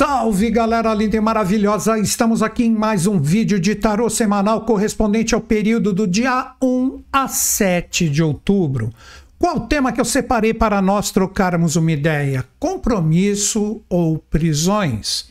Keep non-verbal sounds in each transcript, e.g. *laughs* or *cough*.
Salve galera linda e maravilhosa! Estamos aqui em mais um vídeo de tarô semanal correspondente ao período do dia 1 a 7 de outubro. Qual o tema que eu separei para nós trocarmos uma ideia? Compromisso ou prisões?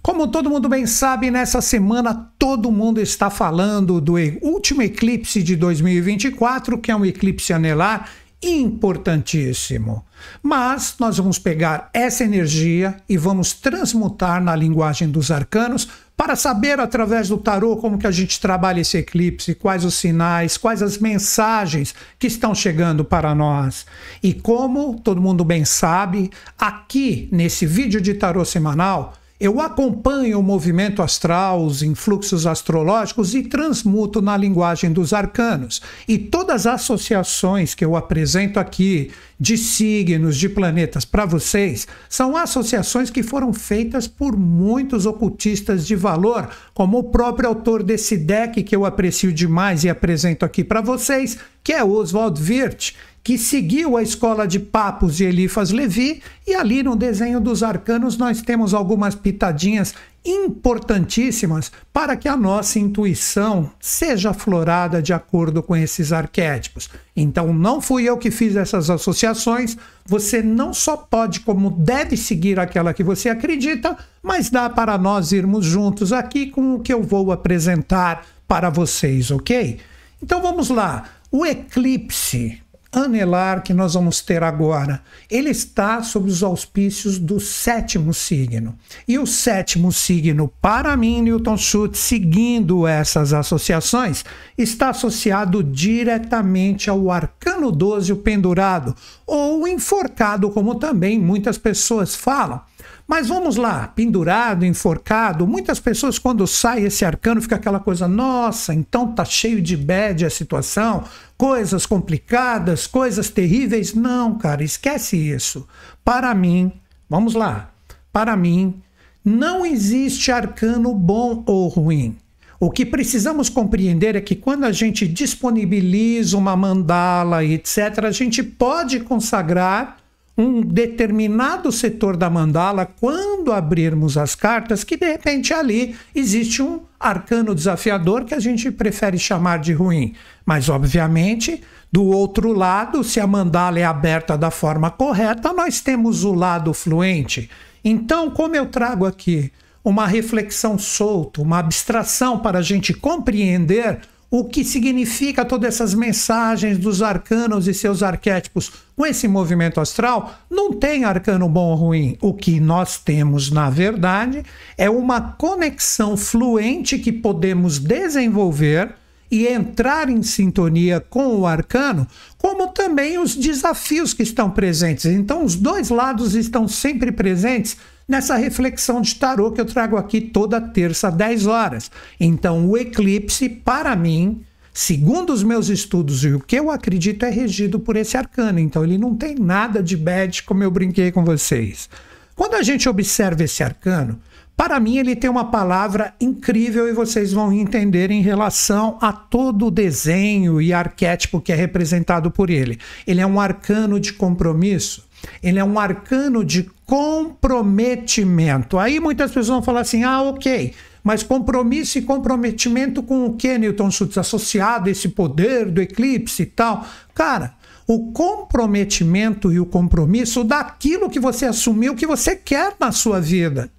Como todo mundo bem sabe, nessa semana todo mundo está falando do último eclipse de 2024, que é um eclipse anelar importantíssimo. Mas nós vamos pegar essa energia e vamos transmutar na linguagem dos arcanos para saber através do tarô como que a gente trabalha esse eclipse, quais os sinais, quais as mensagens que estão chegando para nós. E como todo mundo bem sabe, aqui nesse vídeo de tarô semanal eu acompanho o movimento astral, os influxos astrológicos e transmuto na linguagem dos arcanos. E todas as associações que eu apresento aqui de signos, de planetas para vocês, são associações que foram feitas por muitos ocultistas de valor, como o próprio autor desse deck que eu aprecio demais e apresento aqui para vocês, que é Oswald Wirth que seguiu a escola de papos de Elifas Levi, e ali no desenho dos arcanos nós temos algumas pitadinhas importantíssimas para que a nossa intuição seja aflorada de acordo com esses arquétipos. Então, não fui eu que fiz essas associações, você não só pode, como deve seguir aquela que você acredita, mas dá para nós irmos juntos aqui com o que eu vou apresentar para vocês, ok? Então vamos lá. O eclipse anelar que nós vamos ter agora. Ele está sob os auspícios do sétimo signo. E o sétimo signo, para mim, Newton Schultz, seguindo essas associações, está associado diretamente ao arcano 12, o pendurado, ou enforcado, como também muitas pessoas falam. Mas vamos lá, pendurado, enforcado. Muitas pessoas, quando sai esse arcano, fica aquela coisa, nossa, então tá cheio de bad a situação, coisas complicadas, coisas terríveis. Não, cara, esquece isso. Para mim, vamos lá, para mim, não existe arcano bom ou ruim. O que precisamos compreender é que quando a gente disponibiliza uma mandala, etc., a gente pode consagrar um determinado setor da mandala quando abrirmos as cartas, que de repente ali existe um arcano desafiador que a gente prefere chamar de ruim. Mas, obviamente, do outro lado, se a mandala é aberta da forma correta, nós temos o lado fluente. Então, como eu trago aqui uma reflexão solta, uma abstração para a gente compreender o que significa todas essas mensagens dos arcanos e seus arquétipos. Com esse movimento astral, não tem arcano bom ou ruim. O que nós temos, na verdade, é uma conexão fluente que podemos desenvolver e entrar em sintonia com o arcano, como também os desafios que estão presentes. Então, os dois lados estão sempre presentes nessa reflexão de tarô que eu trago aqui toda terça, 10 horas. Então, o eclipse, para mim, segundo os meus estudos e o que eu acredito, é regido por esse arcano. Então, ele não tem nada de bad, como eu brinquei com vocês. Quando a gente observa esse arcano, para mim, ele tem uma palavra incrível e vocês vão entender em relação a todo o desenho e arquétipo que é representado por ele. Ele é um arcano de compromisso. Ele é um arcano de comprometimento. Aí muitas pessoas vão falar assim: ah, ok, mas compromisso e comprometimento com o que, Newton Schultz? Associado a esse poder do eclipse e tal. Cara, o comprometimento e o compromisso daquilo que você assumiu que você quer na sua vida.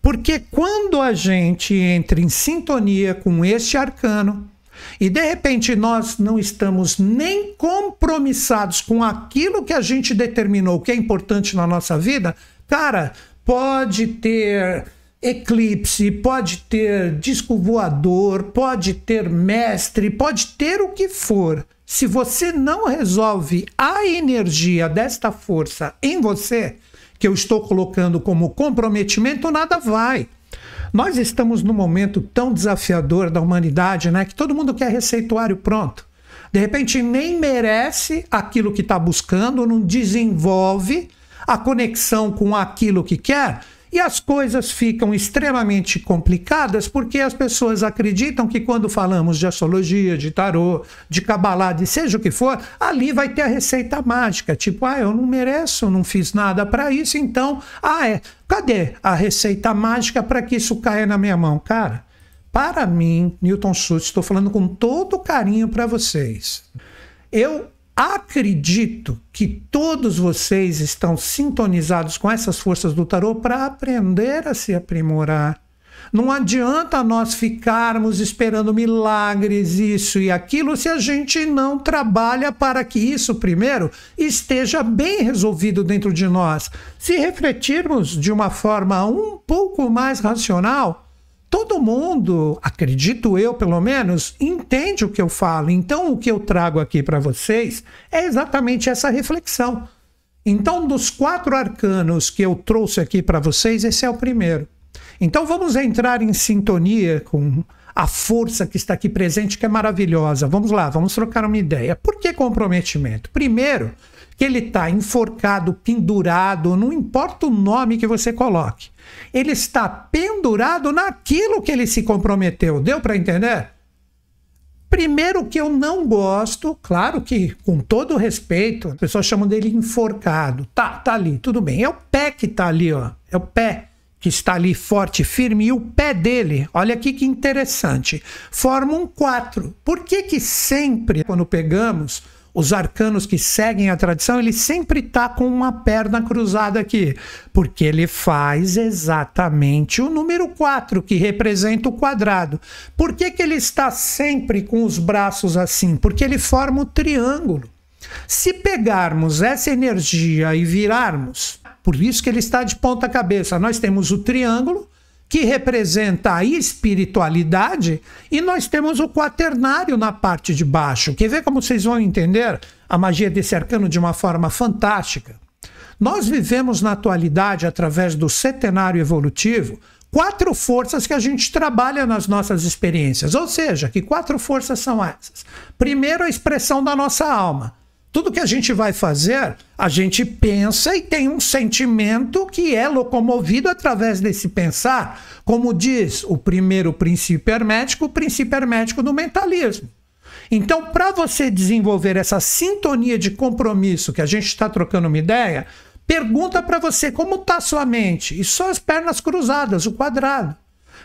Porque quando a gente entra em sintonia com este arcano, e de repente nós não estamos nem compromissados com aquilo que a gente determinou que é importante na nossa vida, cara, pode ter eclipse, pode ter disco voador, pode ter mestre, pode ter o que for. Se você não resolve a energia desta força em você, que eu estou colocando como comprometimento, nada vai. Nós estamos num momento tão desafiador da humanidade, né? Que todo mundo quer receituário pronto. De repente, nem merece aquilo que está buscando, não desenvolve a conexão com aquilo que quer e as coisas ficam extremamente complicadas porque as pessoas acreditam que quando falamos de astrologia, de tarô, de cabalá, de seja o que for, ali vai ter a receita mágica. Tipo, ah, eu não mereço, não fiz nada para isso, então, ah, é. Cadê a receita mágica para que isso caia na minha mão? Cara, para mim, Newton Schultz, estou falando com todo carinho para vocês. Eu Acredito que todos vocês estão sintonizados com essas forças do tarô para aprender a se aprimorar. Não adianta nós ficarmos esperando milagres, isso e aquilo, se a gente não trabalha para que isso, primeiro, esteja bem resolvido dentro de nós. Se refletirmos de uma forma um pouco mais racional, todo mundo, acredito eu pelo menos, entende o que eu falo. Então, o que eu trago aqui para vocês é exatamente essa reflexão. Então, dos quatro arcanos que eu trouxe aqui para vocês, esse é o primeiro. Então, vamos entrar em sintonia com a força que está aqui presente, que é maravilhosa. Vamos lá, vamos trocar uma ideia. Por que comprometimento? Primeiro, que ele está enforcado, pendurado, não importa o nome que você coloque. Ele está pendurado naquilo que ele se comprometeu. Deu para entender? Primeiro que eu não gosto, claro que com todo respeito, as pessoas chamam dele enforcado. Tá, tá ali, tudo bem. É o pé que tá ali, ó. É o pé que está ali forte, firme, e o pé dele, olha aqui que interessante, forma um quatro. Por que que sempre, quando pegamos os arcanos que seguem a tradição, ele sempre está com uma perna cruzada aqui, porque ele faz exatamente o número 4, que representa o quadrado. Por que, que ele está sempre com os braços assim? Porque ele forma o triângulo. Se pegarmos essa energia e virarmos, por isso que ele está de ponta cabeça, nós temos o triângulo que representa a espiritualidade, e nós temos o quaternário na parte de baixo. Quer ver como vocês vão entender a magia desse arcano de uma forma fantástica? Nós vivemos na atualidade, através do setenário evolutivo, quatro forças que a gente trabalha nas nossas experiências. Ou seja, que quatro forças são essas? Primeiro, a expressão da nossa alma. Tudo que a gente vai fazer, a gente pensa e tem um sentimento que é locomovido através desse pensar, como diz o primeiro princípio hermético, o princípio hermético do mentalismo. Então, para você desenvolver essa sintonia de compromisso que a gente está trocando uma ideia, pergunta para você como está sua mente e só as pernas cruzadas, o quadrado.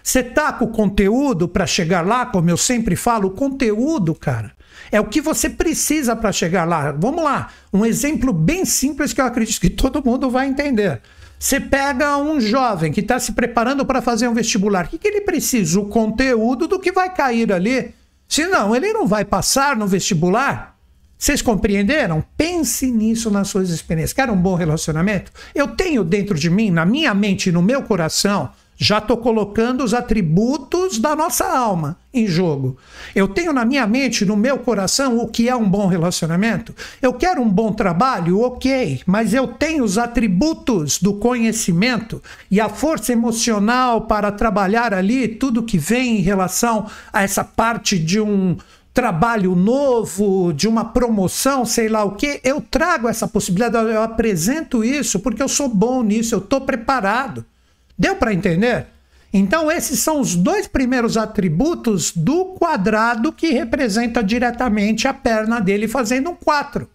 Você está com o conteúdo para chegar lá, como eu sempre falo, o conteúdo, cara é o que você precisa para chegar lá. Vamos lá, um exemplo bem simples que eu acredito que todo mundo vai entender. Você pega um jovem que está se preparando para fazer um vestibular, o que, que ele precisa? O conteúdo do que vai cair ali. Senão, ele não vai passar no vestibular. Vocês compreenderam? Pense nisso nas suas experiências. Quer um bom relacionamento? Eu tenho dentro de mim, na minha mente e no meu coração, já estou colocando os atributos da nossa alma em jogo. Eu tenho na minha mente, no meu coração, o que é um bom relacionamento. Eu quero um bom trabalho, ok, mas eu tenho os atributos do conhecimento e a força emocional para trabalhar ali tudo que vem em relação a essa parte de um trabalho novo, de uma promoção, sei lá o que, eu trago essa possibilidade, eu apresento isso porque eu sou bom nisso, eu estou preparado. Deu para entender? Então, esses são os dois primeiros atributos do quadrado que representa diretamente a perna dele fazendo um 4.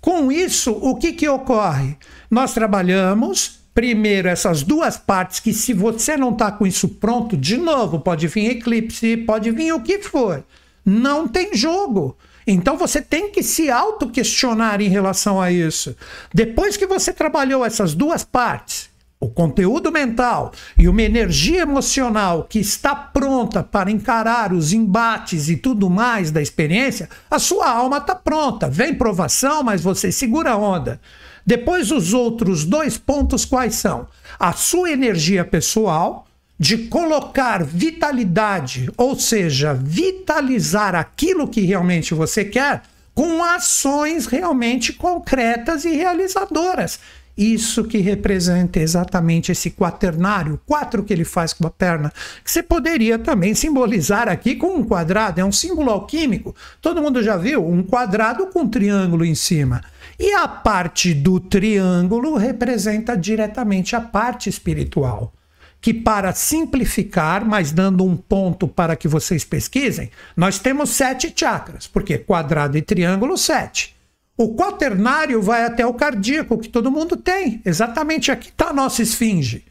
Com isso, o que, que ocorre? Nós trabalhamos primeiro essas duas partes que, se você não está com isso pronto, de novo, pode vir eclipse, pode vir o que for. Não tem jogo. Então você tem que se auto-questionar em relação a isso. Depois que você trabalhou essas duas partes, o conteúdo mental e uma energia emocional que está pronta para encarar os embates e tudo mais da experiência, a sua alma está pronta. Vem provação, mas você segura a onda. Depois, os outros dois pontos quais são? A sua energia pessoal, de colocar vitalidade, ou seja, vitalizar aquilo que realmente você quer, com ações realmente concretas e realizadoras. Isso que representa exatamente esse quaternário, quatro que ele faz com a perna, que você poderia também simbolizar aqui com um quadrado, é um símbolo alquímico. Todo mundo já viu um quadrado com um triângulo em cima. E a parte do triângulo representa diretamente a parte espiritual que para simplificar, mas dando um ponto para que vocês pesquisem, nós temos sete chakras, porque quadrado e triângulo, sete. O quaternário vai até o cardíaco, que todo mundo tem. Exatamente aqui está a nossa esfinge,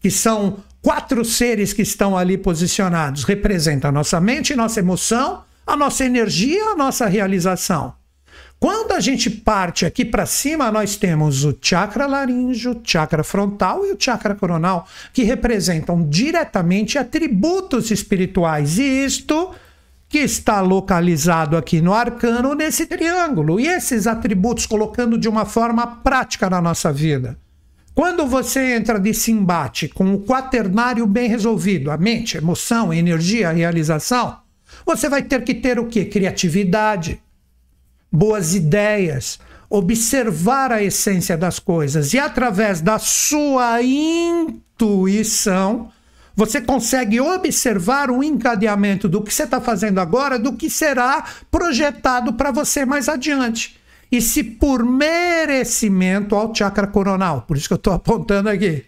que são quatro seres que estão ali posicionados. Representa a nossa mente, nossa emoção, a nossa energia, a nossa realização. Quando a gente parte aqui para cima, nós temos o chakra laríngeo, o chakra frontal e o chakra coronal, que representam diretamente atributos espirituais. E isto que está localizado aqui no arcano nesse triângulo. E esses atributos colocando de uma forma prática na nossa vida. Quando você entra nesse embate com o quaternário bem resolvido, a mente, emoção, energia, realização, você vai ter que ter o que? Criatividade, boas ideias, observar a essência das coisas e através da sua intuição você consegue observar o encadeamento do que você está fazendo agora, do que será projetado para você mais adiante. E se por merecimento ao chakra coronal, por isso que eu estou apontando aqui,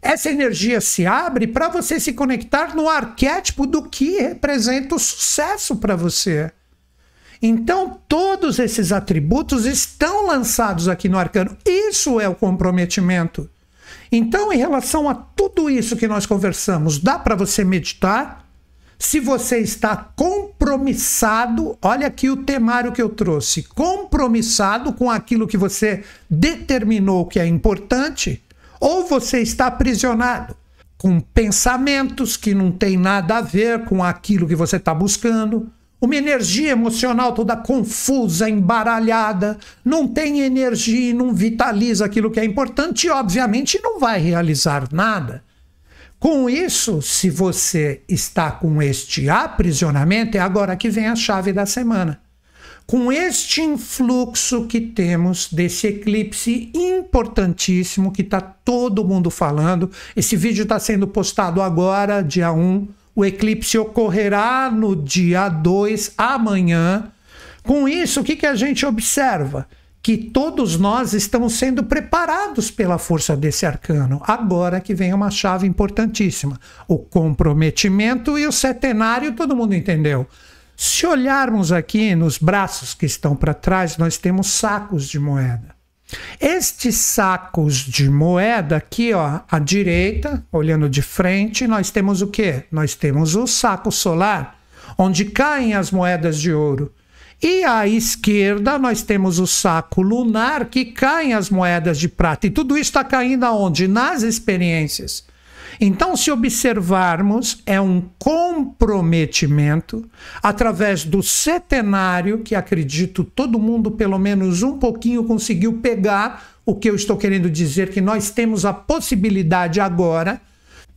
essa energia se abre para você se conectar no arquétipo do que representa o sucesso para você. Então, todos esses atributos estão lançados aqui no arcano. Isso é o comprometimento. Então, em relação a tudo isso que nós conversamos, dá para você meditar? Se você está compromissado, olha aqui o temário que eu trouxe, compromissado com aquilo que você determinou que é importante, ou você está aprisionado com pensamentos que não tem nada a ver com aquilo que você está buscando, uma energia emocional toda confusa, embaralhada, não tem energia e não vitaliza aquilo que é importante e, obviamente, não vai realizar nada. Com isso, se você está com este aprisionamento, é agora que vem a chave da semana. Com este influxo que temos desse eclipse importantíssimo que está todo mundo falando, esse vídeo está sendo postado agora, dia 1 o eclipse ocorrerá no dia 2, amanhã. Com isso, o que, que a gente observa? Que todos nós estamos sendo preparados pela força desse arcano. Agora que vem uma chave importantíssima: o comprometimento e o setenário, todo mundo entendeu. Se olharmos aqui nos braços que estão para trás, nós temos sacos de moeda. Estes sacos de moeda aqui, ó, à direita, olhando de frente, nós temos o quê? Nós temos o saco solar, onde caem as moedas de ouro. E à esquerda, nós temos o saco lunar, que caem as moedas de prata. E tudo isso está caindo aonde? Nas experiências. Então, se observarmos, é um comprometimento através do setenário, que acredito todo mundo, pelo menos um pouquinho, conseguiu pegar o que eu estou querendo dizer, que nós temos a possibilidade agora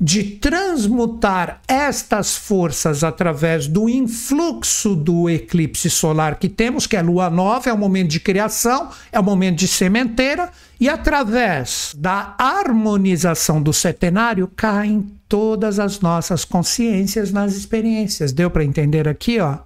de transmutar estas forças através do influxo do eclipse solar que temos, que é a lua nova, é o momento de criação, é o momento de sementeira, e através da harmonização do setenário caem todas as nossas consciências nas experiências. Deu para entender aqui, ó?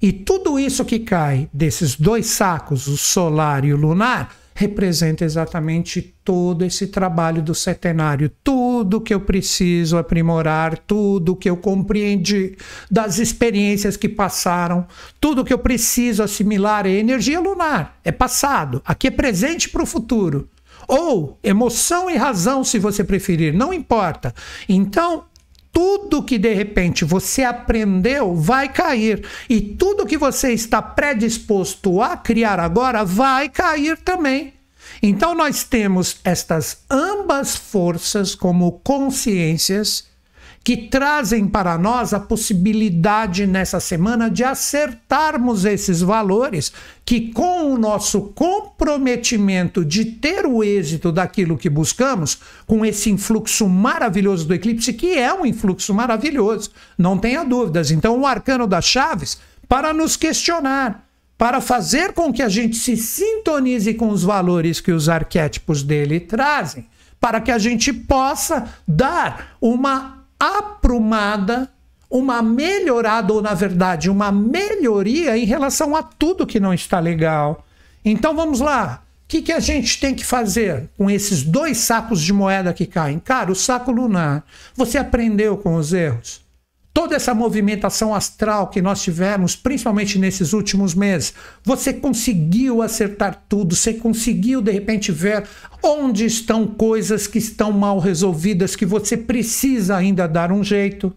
E tudo isso que cai desses dois sacos, o solar e o lunar, representa exatamente todo esse trabalho do setenário, tudo que eu preciso aprimorar, tudo que eu compreendi das experiências que passaram, tudo que eu preciso assimilar é energia lunar, é passado, aqui é presente para o futuro. Ou emoção e razão, se você preferir, não importa. Então, tudo que de repente você aprendeu vai cair. E tudo que você está predisposto a criar agora vai cair também. Então, nós temos estas ambas forças como consciências que trazem para nós a possibilidade nessa semana de acertarmos esses valores, que com o nosso comprometimento de ter o êxito daquilo que buscamos, com esse influxo maravilhoso do eclipse, que é um influxo maravilhoso, não tenha dúvidas. Então, o arcano das chaves para nos questionar, para fazer com que a gente se sintonize com os valores que os arquétipos dele trazem. Para que a gente possa dar uma aprumada, uma melhorada, ou na verdade, uma melhoria em relação a tudo que não está legal. Então vamos lá. O que, que a gente tem que fazer com esses dois sacos de moeda que caem? Cara, o saco lunar. Você aprendeu com os erros? toda essa movimentação astral que nós tivemos, principalmente nesses últimos meses, você conseguiu acertar tudo, você conseguiu de repente ver onde estão coisas que estão mal resolvidas, que você precisa ainda dar um jeito.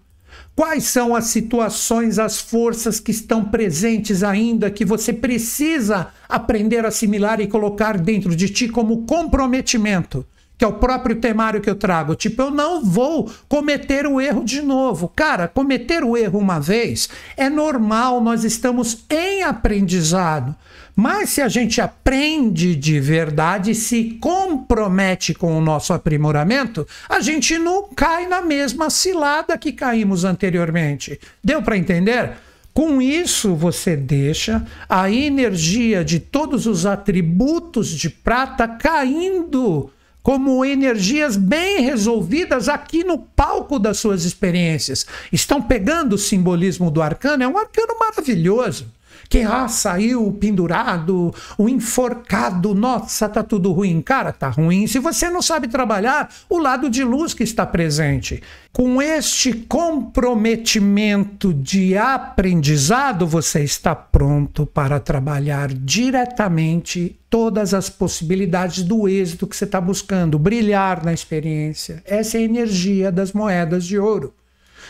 Quais são as situações, as forças que estão presentes ainda que você precisa aprender a assimilar e colocar dentro de ti como comprometimento? que é o próprio temário que eu trago. Tipo, eu não vou cometer o erro de novo. Cara, cometer o erro uma vez é normal, nós estamos em aprendizado. Mas se a gente aprende de verdade, se compromete com o nosso aprimoramento, a gente não cai na mesma cilada que caímos anteriormente. Deu para entender? Com isso, você deixa a energia de todos os atributos de prata caindo como energias bem resolvidas aqui no palco das suas experiências. Estão pegando o simbolismo do arcano, é um arcano maravilhoso que ah, saiu pendurado, o enforcado, nossa, tá tudo ruim. Cara, tá ruim se você não sabe trabalhar o lado de luz que está presente. Com este comprometimento de aprendizado, você está pronto para trabalhar diretamente todas as possibilidades do êxito que você está buscando, brilhar na experiência. Essa é a energia das moedas de ouro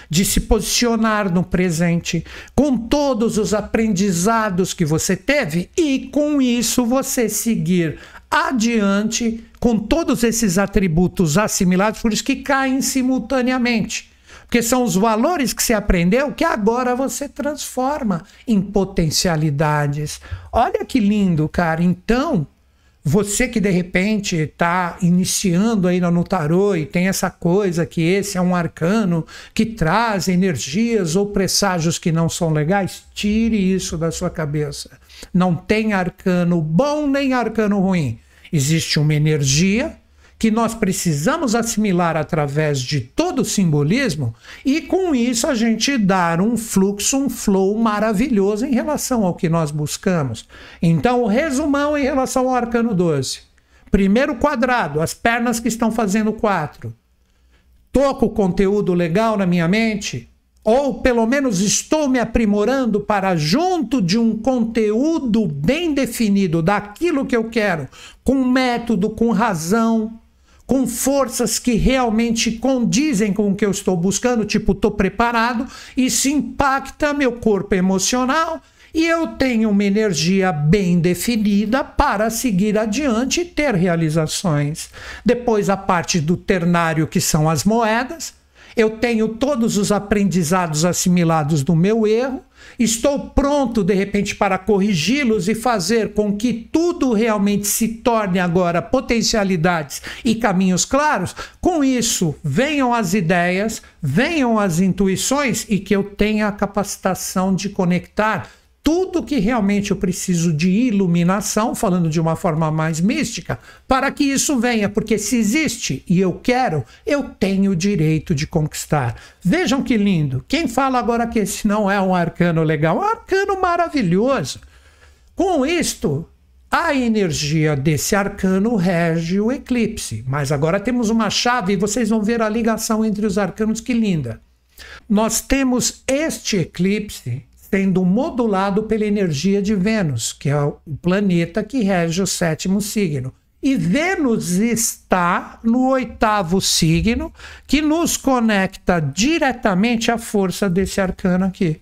de se posicionar no presente, com todos os aprendizados que você teve e com isso você seguir adiante com todos esses atributos assimilados, por isso que caem simultaneamente. Porque são os valores que você aprendeu que agora você transforma em potencialidades. Olha que lindo, cara. Então, você que de repente está iniciando ainda no tarô e tem essa coisa que esse é um arcano que traz energias ou presságios que não são legais, tire isso da sua cabeça. Não tem arcano bom nem arcano ruim. Existe uma energia que nós precisamos assimilar através de todo o simbolismo e com isso a gente dar um fluxo, um flow maravilhoso em relação ao que nós buscamos. Então, o resumão em relação ao arcano 12. Primeiro quadrado, as pernas que estão fazendo quatro. Toco conteúdo legal na minha mente, ou pelo menos estou me aprimorando para, junto de um conteúdo bem definido daquilo que eu quero, com método, com razão, com forças que realmente condizem com o que eu estou buscando, tipo, estou preparado, isso impacta meu corpo emocional e eu tenho uma energia bem definida para seguir adiante e ter realizações. Depois, a parte do ternário, que são as moedas, eu tenho todos os aprendizados assimilados do meu erro Estou pronto, de repente, para corrigi-los e fazer com que tudo realmente se torne agora potencialidades e caminhos claros. Com isso, venham as ideias, venham as intuições e que eu tenha a capacitação de conectar tudo que realmente eu preciso de iluminação, falando de uma forma mais mística, para que isso venha, porque se existe e eu quero, eu tenho o direito de conquistar. Vejam que lindo. Quem fala agora que esse não é um arcano legal? É um arcano maravilhoso. Com isto, a energia desse arcano rege o eclipse. Mas agora temos uma chave e vocês vão ver a ligação entre os arcanos, que linda. Nós temos este eclipse sendo modulado pela energia de Vênus, que é o planeta que rege o sétimo signo. E Vênus está no oitavo signo, que nos conecta diretamente à força desse arcano aqui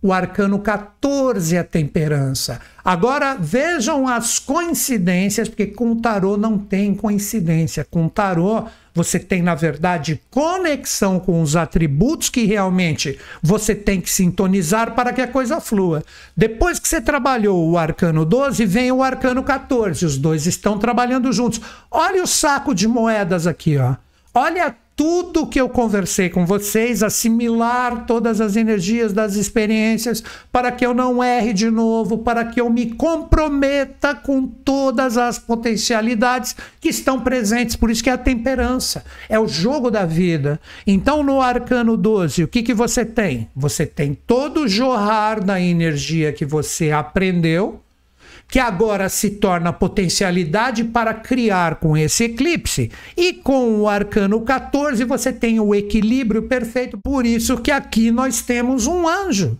o arcano 14, a é temperança. Agora vejam as coincidências, porque com o tarô não tem coincidência. Com o tarô você tem, na verdade, conexão com os atributos que realmente você tem que sintonizar para que a coisa flua. Depois que você trabalhou o arcano 12, vem o arcano 14. Os dois estão trabalhando juntos. Olha o saco de moedas aqui, ó. Olha tudo que eu conversei com vocês, assimilar todas as energias das experiências, para que eu não erre de novo, para que eu me comprometa com todas as potencialidades que estão presentes. Por isso que é a temperança, é o jogo da vida. Então, no arcano 12, o que, que você tem? Você tem todo o jorrar da energia que você aprendeu que agora se torna potencialidade para criar com esse eclipse. E com o arcano 14 você tem o equilíbrio perfeito, por isso que aqui nós temos um anjo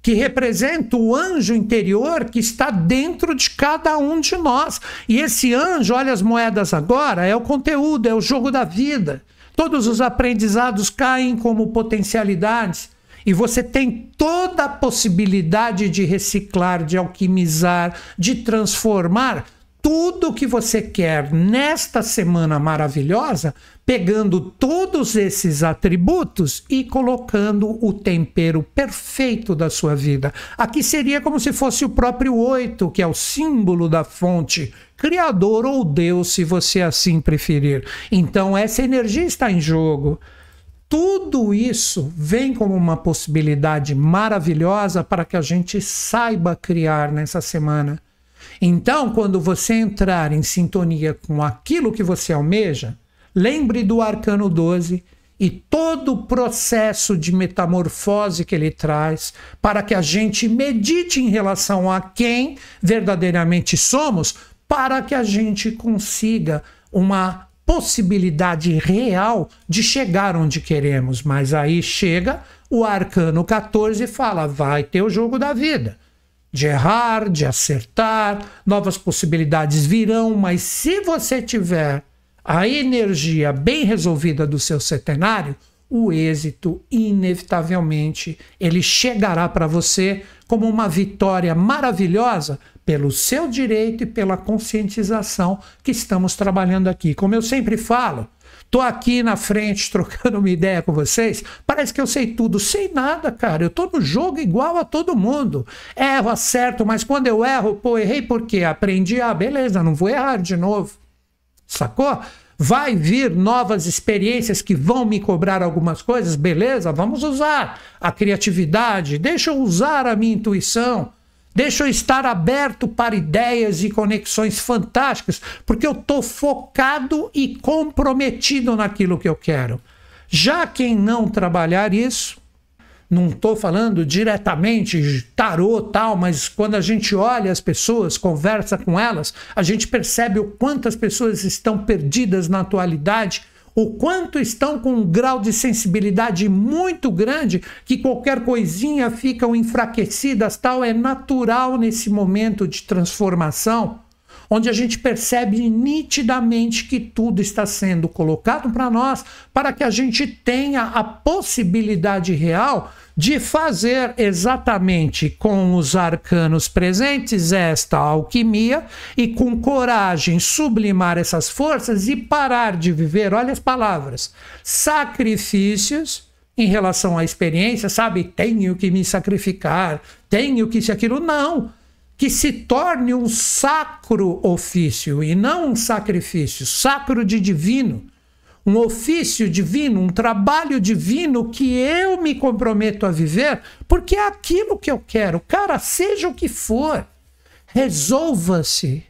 que representa o anjo interior que está dentro de cada um de nós. E esse anjo, olha as moedas agora, é o conteúdo, é o jogo da vida. Todos os aprendizados caem como potencialidades. E você tem toda a possibilidade de reciclar, de alquimizar, de transformar tudo o que você quer nesta semana maravilhosa, pegando todos esses atributos e colocando o tempero perfeito da sua vida. Aqui seria como se fosse o próprio oito, que é o símbolo da fonte, criador ou Deus, se você assim preferir. Então, essa energia está em jogo. Tudo isso vem como uma possibilidade maravilhosa para que a gente saiba criar nessa semana. Então, quando você entrar em sintonia com aquilo que você almeja, lembre do arcano 12 e todo o processo de metamorfose que ele traz para que a gente medite em relação a quem verdadeiramente somos, para que a gente consiga uma possibilidade real de chegar onde queremos. Mas aí chega o arcano 14 e fala: vai ter o jogo da vida. De errar, de acertar, novas possibilidades virão, mas se você tiver a energia bem resolvida do seu setenário, o êxito inevitavelmente ele chegará para você como uma vitória maravilhosa, pelo seu direito e pela conscientização que estamos trabalhando aqui. Como eu sempre falo, Tô aqui na frente *laughs* trocando uma ideia com vocês. Parece que eu sei tudo. Sei nada, cara. Eu tô no jogo igual a todo mundo. Erro, acerto, mas quando eu erro, pô, errei porque aprendi. Ah, beleza, não vou errar de novo. Sacou? Vai vir novas experiências que vão me cobrar algumas coisas, beleza? Vamos usar a criatividade, deixa eu usar a minha intuição. Deixa eu estar aberto para ideias e conexões fantásticas, porque eu estou focado e comprometido naquilo que eu quero. Já quem não trabalhar isso, não estou falando diretamente de tarô tal, mas quando a gente olha as pessoas, conversa com elas, a gente percebe o quanto as pessoas estão perdidas na atualidade o quanto estão com um grau de sensibilidade muito grande, que qualquer coisinha ficam enfraquecidas, tal é natural nesse momento de transformação, onde a gente percebe nitidamente que tudo está sendo colocado para nós, para que a gente tenha a possibilidade real de fazer exatamente com os arcanos presentes esta alquimia e com coragem sublimar essas forças e parar de viver, olha as palavras, sacrifícios em relação à experiência, sabe? Tenho que me sacrificar, tenho que isso aquilo. Não! Que se torne um sacro ofício e não um sacrifício, sacro de divino um ofício divino, um trabalho divino que eu me comprometo a viver, porque é aquilo que eu quero. Cara, seja o que for, resolva-se.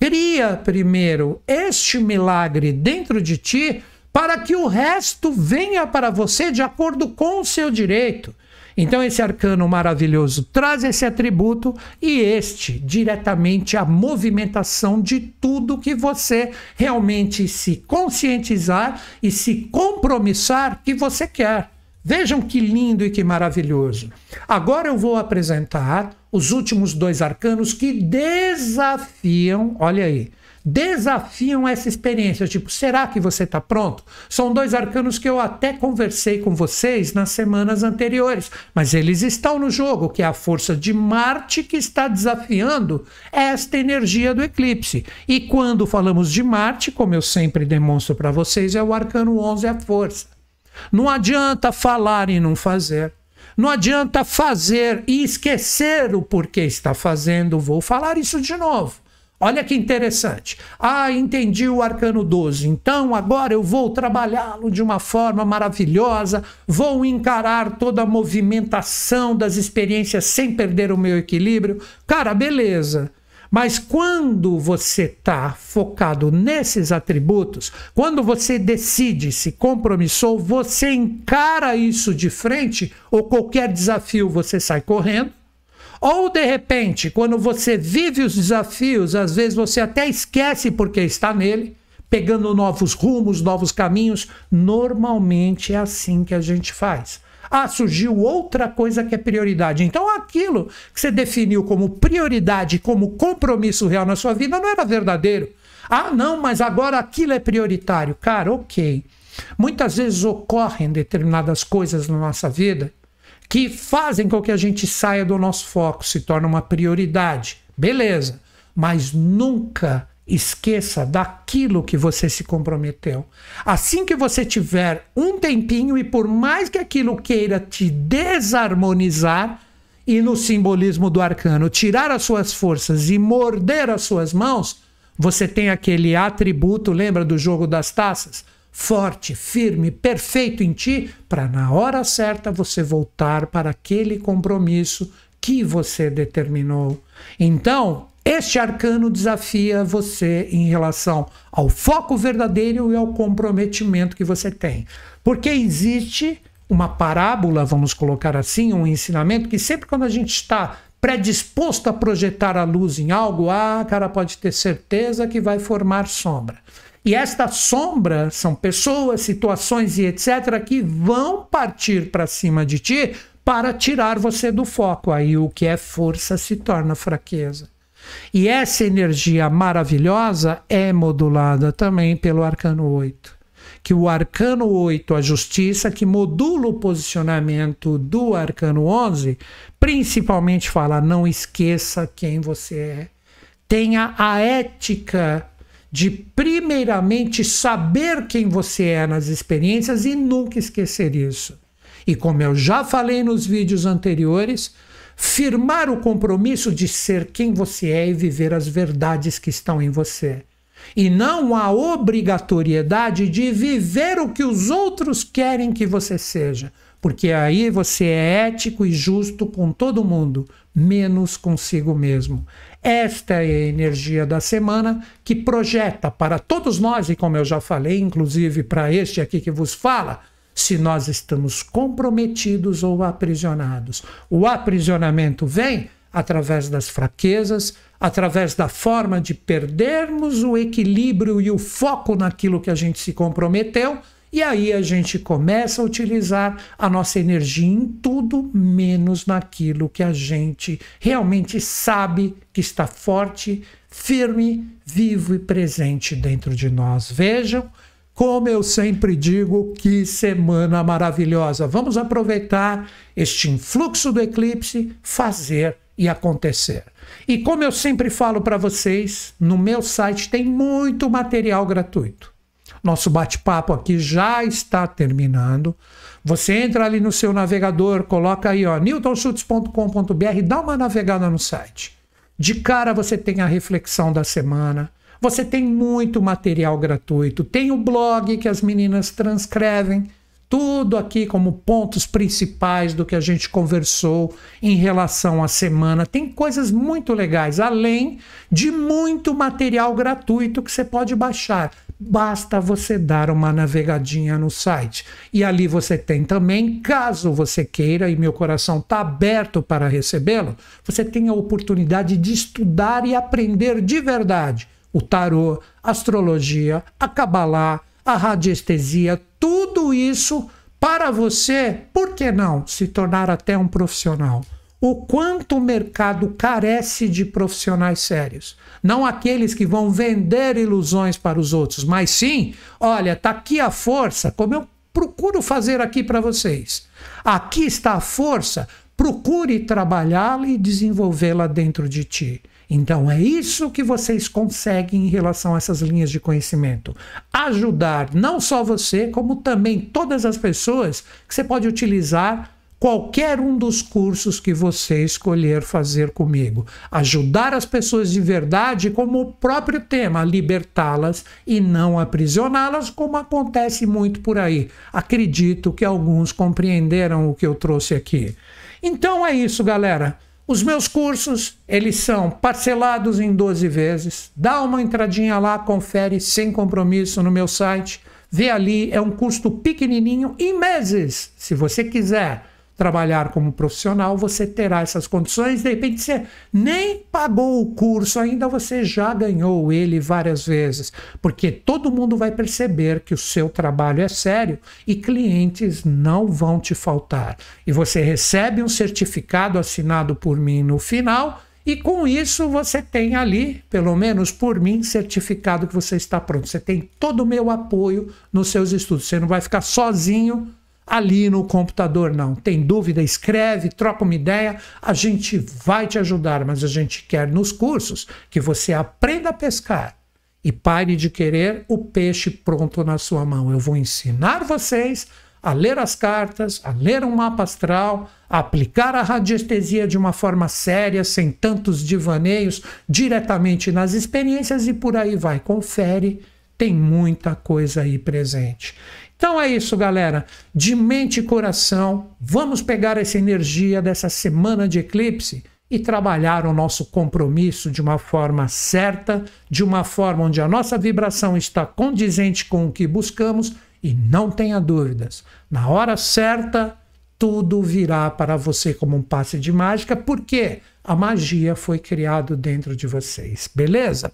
Cria primeiro este milagre dentro de ti para que o resto venha para você de acordo com o seu direito. Então, esse arcano maravilhoso traz esse atributo e este diretamente a movimentação de tudo que você realmente se conscientizar e se compromissar que você quer. Vejam que lindo e que maravilhoso. Agora eu vou apresentar os últimos dois arcanos que desafiam, olha aí, desafiam essa experiência. Tipo, será que você está pronto? São dois arcanos que eu até conversei com vocês nas semanas anteriores, mas eles estão no jogo, que é a força de Marte que está desafiando esta energia do eclipse. E quando falamos de Marte, como eu sempre demonstro para vocês, é o arcano 11 a força. Não adianta falar e não fazer. Não adianta fazer e esquecer o porquê está fazendo. Vou falar isso de novo. Olha que interessante. Ah, entendi o arcano 12. Então agora eu vou trabalhá-lo de uma forma maravilhosa, vou encarar toda a movimentação das experiências sem perder o meu equilíbrio. Cara, beleza. Mas quando você está focado nesses atributos, quando você decide, se compromissou, você encara isso de frente ou qualquer desafio você sai correndo ou de repente, quando você vive os desafios, às vezes você até esquece porque está nele, pegando novos rumos, novos caminhos. Normalmente é assim que a gente faz. Ah, surgiu outra coisa que é prioridade. Então, aquilo que você definiu como prioridade, como compromisso real na sua vida, não era verdadeiro. Ah, não, mas agora aquilo é prioritário. Cara, ok. Muitas vezes ocorrem determinadas coisas na nossa vida que fazem com que a gente saia do nosso foco, se torne uma prioridade. Beleza, mas nunca esqueça daquilo que você se comprometeu. Assim que você tiver um tempinho e por mais que aquilo queira te desarmonizar, e no simbolismo do arcano, tirar as suas forças e morder as suas mãos, você tem aquele atributo, lembra do jogo das taças? forte, firme, perfeito em ti, para na hora certa você voltar para aquele compromisso que você determinou. Então, este arcano desafia você em relação ao foco verdadeiro e ao comprometimento que você tem. Porque existe uma parábola, vamos colocar assim, um ensinamento que sempre quando a gente está predisposto a projetar a luz em algo, ah, cara, pode ter certeza que vai formar sombra. E esta sombra são pessoas, situações e etc. que vão partir para cima de ti para tirar você do foco. Aí o que é força se torna fraqueza. E essa energia maravilhosa é modulada também pelo arcano 8. Que o arcano 8, a justiça, que modula o posicionamento do arcano 11, principalmente fala: não esqueça quem você é. Tenha a ética de primeiramente saber quem você é nas experiências e nunca esquecer isso. E como eu já falei nos vídeos anteriores, firmar o compromisso de ser quem você é e viver as verdades que estão em você. E não a obrigatoriedade de viver o que os outros querem que você seja, porque aí você é ético e justo com todo mundo, menos consigo mesmo. Esta é a energia da semana que projeta para todos nós, e como eu já falei, inclusive para este aqui que vos fala, se nós estamos comprometidos ou aprisionados. O aprisionamento vem através das fraquezas, através da forma de perdermos o equilíbrio e o foco naquilo que a gente se comprometeu e aí a gente começa a utilizar a nossa energia em tudo menos naquilo que a gente realmente sabe que está forte, firme, vivo e presente dentro de nós. Vejam como eu sempre digo, que semana maravilhosa! Vamos aproveitar este influxo do eclipse, fazer e acontecer. E como eu sempre falo para vocês, no meu site tem muito material gratuito. Nosso bate-papo aqui já está terminando. Você entra ali no seu navegador, coloca aí, ó, newtonschutz.com.br, dá uma navegada no site. De cara você tem a reflexão da semana. Você tem muito material gratuito. Tem o blog que as meninas transcrevem tudo aqui como pontos principais do que a gente conversou em relação à semana. Tem coisas muito legais, além de muito material gratuito que você pode baixar. Basta você dar uma navegadinha no site. E ali você tem também, caso você queira, e meu coração está aberto para recebê-lo, você tem a oportunidade de estudar e aprender de verdade o tarô, astrologia, a cabalá, a radiestesia, isso para você, por que não se tornar até um profissional? O quanto o mercado carece de profissionais sérios. Não aqueles que vão vender ilusões para os outros, mas sim, olha, está aqui a força, como eu procuro fazer aqui para vocês. Aqui está a força, procure trabalhá-la e desenvolvê-la dentro de ti. Então é isso que vocês conseguem em relação a essas linhas de conhecimento. Ajudar não só você, como também todas as pessoas que você pode utilizar qualquer um dos cursos que você escolher fazer comigo. Ajudar as pessoas de verdade, como o próprio tema, libertá-las e não aprisioná-las, como acontece muito por aí. Acredito que alguns compreenderam o que eu trouxe aqui. Então é isso, galera. Os meus cursos, eles são parcelados em 12 vezes. Dá uma entradinha lá, confere sem compromisso no meu site. Vê ali, é um custo pequenininho em meses. Se você quiser trabalhar como profissional, você terá essas condições. De repente, você nem pagou o curso ainda, você já ganhou ele várias vezes, porque todo mundo vai perceber que o seu trabalho é sério e clientes não vão te faltar. E você recebe um certificado assinado por mim no final. E com isso você tem ali, pelo menos por mim, certificado que você está pronto. Você tem todo o meu apoio nos seus estudos. Você não vai ficar sozinho ali no computador, não. Tem dúvida, escreve, troca uma ideia, a gente vai te ajudar, mas a gente quer nos cursos que você aprenda a pescar e pare de querer o peixe pronto na sua mão. Eu vou ensinar vocês a ler as cartas, a ler um mapa astral, a aplicar a radiestesia de uma forma séria, sem tantos divaneios, diretamente nas experiências e por aí vai. Confere tem muita coisa aí presente. Então é isso, galera. De mente e coração, vamos pegar essa energia dessa semana de eclipse e trabalhar o nosso compromisso de uma forma certa, de uma forma onde a nossa vibração está condizente com o que buscamos e não tenha dúvidas. Na hora certa, tudo virá para você como um passe de mágica, porque a magia foi criada dentro de vocês, beleza?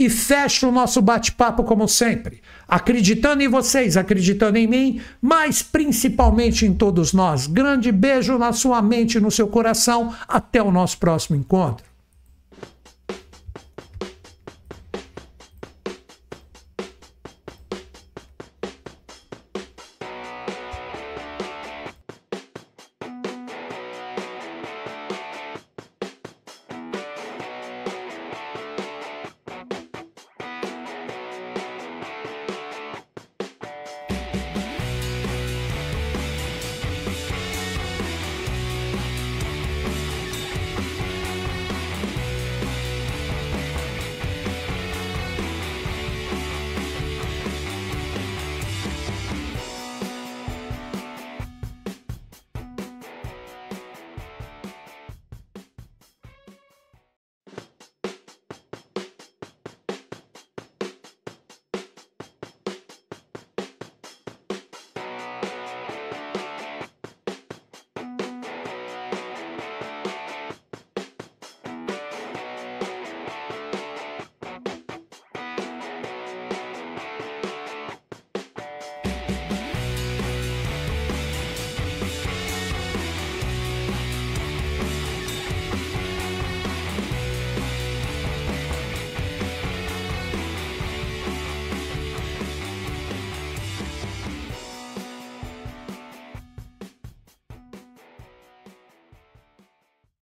e fecho o nosso bate-papo como sempre, acreditando em vocês, acreditando em mim, mas principalmente em todos nós. Grande beijo na sua mente e no seu coração. Até o nosso próximo encontro.